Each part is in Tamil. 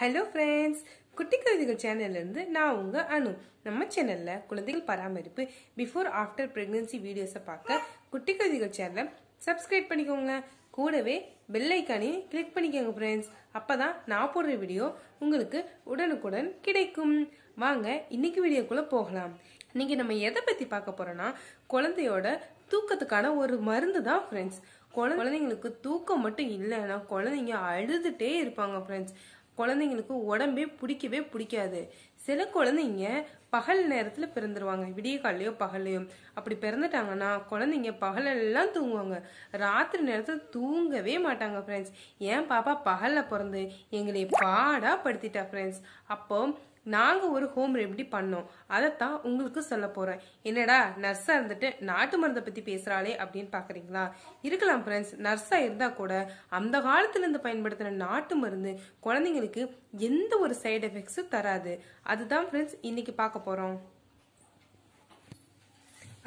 ஹலோ ஃப்ரெண்ட்ஸ் குட்டி கவிதைகள் சேனல்லேருந்து நான் உங்கள் அனு நம்ம சேனலில் குழந்தைகள் பராமரிப்பு பிஃபோர் ஆஃப்டர் ப்ரெக்னென்சி வீடியோஸை பார்க்க குட்டி கவிதைகள் சேனலை சப்ஸ்கிரைப் பண்ணிக்கோங்க கூடவே பெல்லைக்கானையும் கிளிக் பண்ணிக்கோங்க ஃப்ரெண்ட்ஸ் அப்போ தான் நான் போடுற வீடியோ உங்களுக்கு உடனுக்குடன் கிடைக்கும் வாங்க இன்னைக்கு வீடியோக்குள்ளே போகலாம் இன்னைக்கு நம்ம எதை பற்றி பார்க்க போகிறோன்னா குழந்தையோட தூக்கத்துக்கான ஒரு மருந்து தான் ஃப்ரெண்ட்ஸ் குழந்தைங்களுக்கு தூக்கம் மட்டும் இல்லைன்னா குழந்தைங்க அழுதுகிட்டே இருப்பாங்க ஃப்ரெண்ட்ஸ் குழந்தைங்களுக்கு உடம்பே பிடிக்கவே பிடிக்காது சில குழந்தைங்க பகல் நேரத்தில் பிறந்துருவாங்க விடிய காலையோ பகல்லையோ அப்படி பிறந்துட்டாங்கன்னா குழந்தைங்க பகலெல்லாம் தூங்குவாங்க ராத்திரி நேரத்தில் தூங்கவே மாட்டாங்க ஃப்ரெண்ட்ஸ் ஏன் பாப்பா பகலில் பிறந்து எங்களை பாடாக படுத்திட்டா ஃப்ரெண்ட்ஸ் அப்போ நாங்கள் ஒரு ஹோம் ரெமெடி பண்ணோம் அதைத்தான் உங்களுக்கு சொல்ல போறேன் என்னடா நர்ஸாக இருந்துட்டு நாட்டு மருந்தை பற்றி பேசுகிறாளே அப்படின்னு பார்க்குறீங்களா இருக்கலாம் ஃப்ரெண்ட்ஸ் நர்ஸாக இருந்தால் கூட அந்த காலத்துலேருந்து பயன்படுத்தின நாட்டு மருந்து குழந்தைங்களுக்கு எந்த ஒரு சைடு எஃபெக்ட்ஸும் தராது அதுதான் ஃப்ரெண்ட்ஸ் இன்றைக்கி பார்க்க போகிறோம்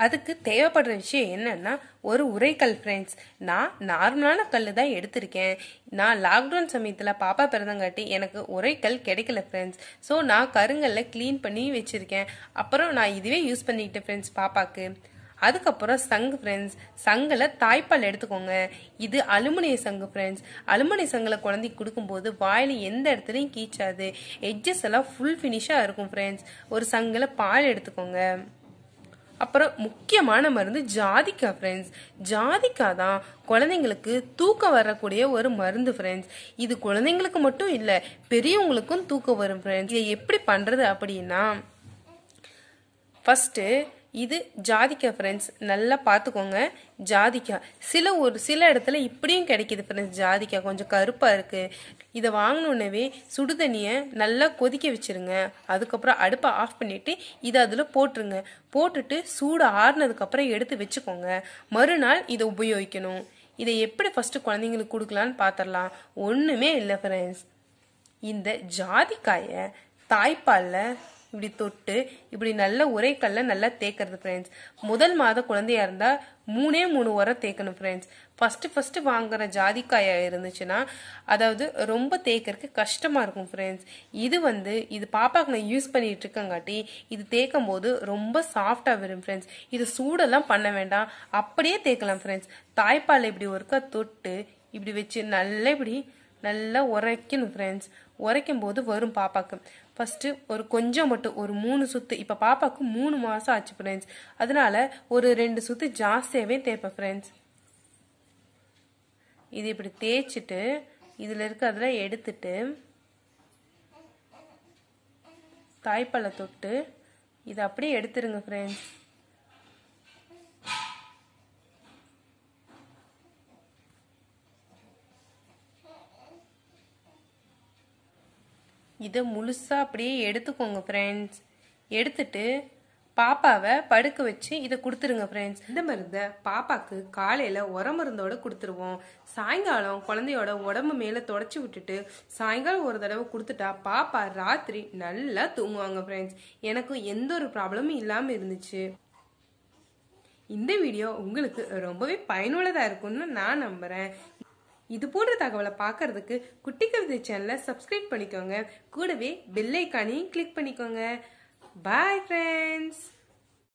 அதுக்கு தேவைப்படுற விஷயம் என்னன்னா ஒரு உரைக்கல் ஃப்ரெண்ட்ஸ் நான் நார்மலான கல் தான் எடுத்திருக்கேன் நான் லாக்டவுன் சமயத்தில் பாப்பா பிறந்தங்காட்டி எனக்கு உரைக்கல் கிடைக்கல ஃப்ரெண்ட்ஸ் ஸோ நான் கருங்கல்ல க்ளீன் பண்ணி வச்சுருக்கேன் அப்புறம் நான் இதுவே யூஸ் பண்ணிக்கிட்டேன் ஃப்ரெண்ட்ஸ் பாப்பாக்கு அதுக்கப்புறம் சங்கு ஃப்ரெண்ட்ஸ் சங்கில் தாய்ப்பால் எடுத்துக்கோங்க இது அலுமினிய சங்கு ஃப்ரெண்ட்ஸ் அலுமினிய சங்கில் குழந்தைக்கு கொடுக்கும்போது வாயில் எந்த இடத்துலையும் கீச்சாது எட்ஜஸ் எல்லாம் ஃபுல் ஃபினிஷாக இருக்கும் ஃப்ரெண்ட்ஸ் ஒரு சங்கில் பால் எடுத்துக்கோங்க அப்புறம் முக்கியமான மருந்து ஜாதிக்கா ஃப்ரெண்ட்ஸ் ஜாதிக்கா தான் குழந்தைங்களுக்கு தூக்கம் வரக்கூடிய ஒரு மருந்து ஃப்ரெண்ட்ஸ் இது குழந்தைங்களுக்கு மட்டும் இல்லை பெரியவங்களுக்கும் தூக்கம் வரும் ஃப்ரெண்ட்ஸ் இதை எப்படி பண்ணுறது அப்படின்னா ஃபஸ்ட்டு இது ஜாதிக்கா ஃப்ரெண்ட்ஸ் நல்லா பார்த்துக்கோங்க ஜாதிக்கா சில ஒரு சில இடத்துல இப்படியும் கிடைக்கிது ஃப்ரெண்ட்ஸ் ஜாதிக்கா கொஞ்சம் கருப்பாக இருக்குது இதை வாங்கினோடனவே சுடு தண்ணியை நல்லா கொதிக்க வச்சுருங்க அதுக்கப்புறம் அடுப்பை ஆஃப் பண்ணிவிட்டு இதை அதில் போட்டுருங்க போட்டுட்டு சூடு ஆறுனதுக்கப்புறம் எடுத்து வச்சுக்கோங்க மறுநாள் இதை உபயோகிக்கணும் இதை எப்படி ஃபஸ்ட்டு குழந்தைங்களுக்கு கொடுக்கலான்னு பார்த்துடலாம் ஒன்றுமே இல்லை ஃப்ரெண்ட்ஸ் இந்த ஜாதிக்காயை தாய்ப்பாலில் இப்படி தொட்டு இப்படி நல்ல உரைக்கல்ல கல்ல நல்லா தேய்க்கிறது ஃப்ரெண்ட்ஸ் முதல் மாத குழந்தையா இருந்தா மூணே மூணு உரம் தேக்கணும் ஃப்ரெண்ட்ஸ் ஃபஸ்ட்டு ஃபஸ்ட்டு வாங்குற ஜாதிக்காயா இருந்துச்சுன்னா அதாவது ரொம்ப தேய்க்கறதுக்கு கஷ்டமாக இருக்கும் ஃப்ரெண்ட்ஸ் இது வந்து இது பாப்பாக்கு நான் யூஸ் பண்ணிட்டு இருக்கங்காட்டி இது தேக்கும் போது ரொம்ப சாஃப்டா வரும் ஃப்ரெண்ட்ஸ் இது சூடெல்லாம் பண்ண வேண்டாம் அப்படியே தேய்க்கலாம் ஃப்ரெண்ட்ஸ் தாய்ப்பால் இப்படி ஒருக்கா தொட்டு இப்படி வச்சு நல்லா இப்படி நல்லா உரைக்கணும் ஃப்ரெண்ட்ஸ் உரைக்கும் போது வரும் பாப்பாக்கு ஃபர்ஸ்ட் ஒரு கொஞ்சம் மட்டும் ஒரு மூணு சுத்து இப்போ பாப்பாக்கு மூணு மாதம் ஆச்சு ஃப்ரெண்ட்ஸ் அதனால ஒரு ரெண்டு சுத்து ஜாஸ்தியாவே தேய்ப்பேன் ஃப்ரெண்ட்ஸ் இது இப்படி தேய்ச்சிட்டு இதில் அதெல்லாம் எடுத்துட்டு தாய்ப்பழ தொட்டு இதை அப்படியே எடுத்துருங்க ஃப்ரெண்ட்ஸ் இதை முழுசாக அப்படியே எடுத்துக்கோங்க ஃப்ரெண்ட்ஸ் எடுத்துட்டு பாப்பாவை படுக்க வச்சு இதை கொடுத்துருங்க ஃப்ரெண்ட்ஸ் இந்த மருந்தை பாப்பாக்கு காலையில் உர மருந்தோடு கொடுத்துருவோம் சாயங்காலம் குழந்தையோட உடம்பு மேலே தொடச்சி விட்டுட்டு சாயங்காலம் ஒரு தடவை கொடுத்துட்டா பாப்பா ராத்திரி நல்லா தூங்குவாங்க ஃப்ரெண்ட்ஸ் எனக்கு எந்த ஒரு ப்ராப்ளமும் இல்லாமல் இருந்துச்சு இந்த வீடியோ உங்களுக்கு ரொம்பவே பயனுள்ளதாக இருக்கும்னு நான் நம்புகிறேன் இது போன்ற தகவலை பார்க்கறதுக்கு குட்டி கவிதை சேனலை சப்ஸ்கிரைப் பண்ணிக்கோங்க கூடவே பெல்லைக்கானையும் கிளிக் பண்ணிக்கோங்க பாய் ஃப்ரெண்ட்ஸ்